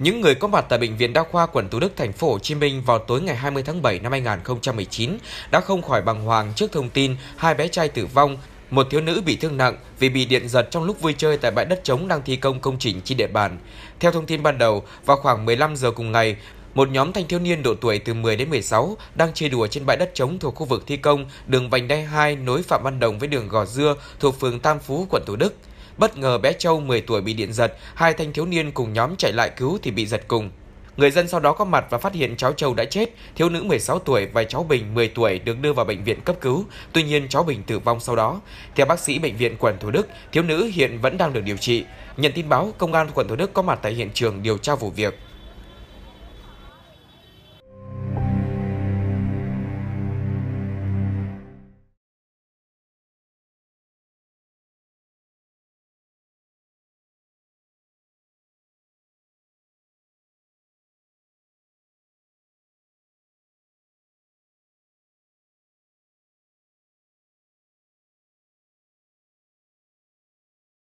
Những người có mặt tại bệnh viện Đa khoa quận Thủ Đức thành phố Hồ Chí Minh vào tối ngày 20 tháng 7 năm 2019 đã không khỏi bàng hoàng trước thông tin hai bé trai tử vong, một thiếu nữ bị thương nặng vì bị điện giật trong lúc vui chơi tại bãi đất trống đang thi công công trình trên địa bàn. Theo thông tin ban đầu, vào khoảng 15 giờ cùng ngày, một nhóm thanh thiếu niên độ tuổi từ 10 đến 16 đang chơi đùa trên bãi đất trống thuộc khu vực thi công đường vành đai 2 nối Phạm Văn Đồng với đường Gò Dưa thuộc phường Tam Phú, quận Thủ Đức. Bất ngờ bé Châu 10 tuổi bị điện giật, hai thanh thiếu niên cùng nhóm chạy lại cứu thì bị giật cùng. Người dân sau đó có mặt và phát hiện cháu Châu đã chết, thiếu nữ 16 tuổi và cháu Bình 10 tuổi được đưa vào bệnh viện cấp cứu, tuy nhiên cháu Bình tử vong sau đó. Theo bác sĩ bệnh viện quận Thủ Đức, thiếu nữ hiện vẫn đang được điều trị. Nhận tin báo, công an quận Thủ Đức có mặt tại hiện trường điều tra vụ việc.